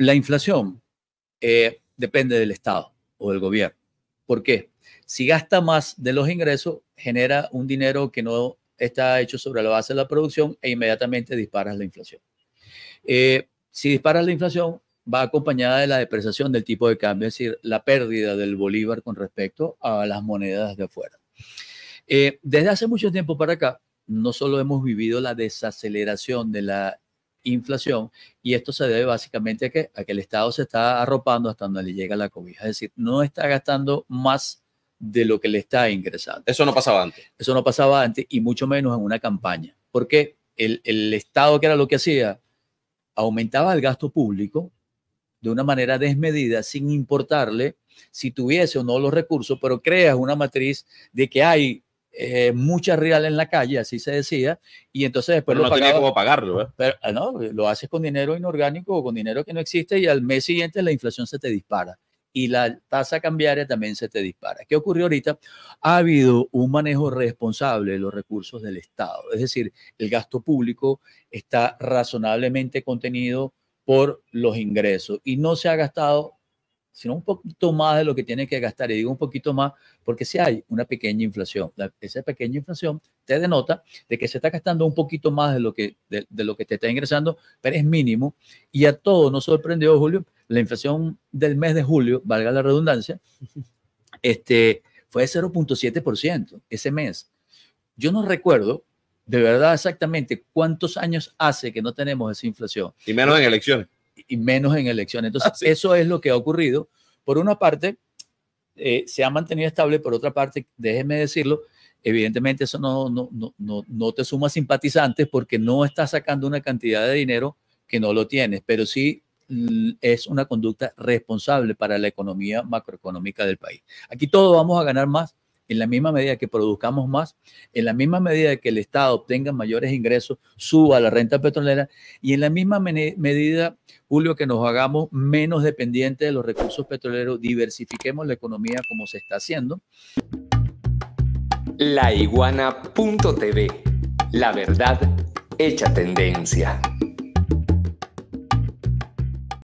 La inflación eh, depende del Estado o del gobierno. ¿Por qué? Si gasta más de los ingresos, genera un dinero que no está hecho sobre la base de la producción e inmediatamente disparas la inflación. Eh, si disparas la inflación, va acompañada de la depreciación del tipo de cambio, es decir, la pérdida del bolívar con respecto a las monedas de afuera. Eh, desde hace mucho tiempo para acá, no solo hemos vivido la desaceleración de la inflación y esto se debe básicamente a que, que el Estado se está arropando hasta donde le llega la cobija, es decir, no está gastando más de lo que le está ingresando. Eso no pasaba antes. Eso no pasaba antes y mucho menos en una campaña, porque el, el Estado que era lo que hacía, aumentaba el gasto público de una manera desmedida, sin importarle si tuviese o no los recursos, pero creas una matriz de que hay eh, mucha real en la calle, así se decía, y entonces después lo no cómo pagarlo. ¿eh? Pero, ah, no, lo haces con dinero inorgánico o con dinero que no existe y al mes siguiente la inflación se te dispara y la tasa cambiaria también se te dispara. ¿Qué ocurrió ahorita? Ha habido un manejo responsable de los recursos del Estado, es decir, el gasto público está razonablemente contenido por los ingresos y no se ha gastado sino un poquito más de lo que tiene que gastar. Y digo un poquito más porque si hay una pequeña inflación, esa pequeña inflación te denota de que se está gastando un poquito más de lo que, de, lo que te está ingresando, pero es mínimo. Y a todos nos sorprendió, Julio, la inflación del mes de julio, valga la redundancia, este, fue de 0.7% ese mes. Yo no recuerdo de verdad exactamente cuántos años hace que no tenemos esa inflación. Y menos en elecciones y menos en elecciones. Entonces, ah, eso es lo que ha ocurrido. Por una parte, eh, se ha mantenido estable, por otra parte, déjeme decirlo, evidentemente eso no, no, no, no te suma simpatizantes porque no estás sacando una cantidad de dinero que no lo tienes, pero sí mm, es una conducta responsable para la economía macroeconómica del país. Aquí todos vamos a ganar más, en la misma medida que produzcamos más, en la misma medida que el Estado obtenga mayores ingresos, suba la renta petrolera y en la misma medida, Julio, que nos hagamos menos dependientes de los recursos petroleros, diversifiquemos la economía como se está haciendo. La iguana.tv, la verdad hecha tendencia.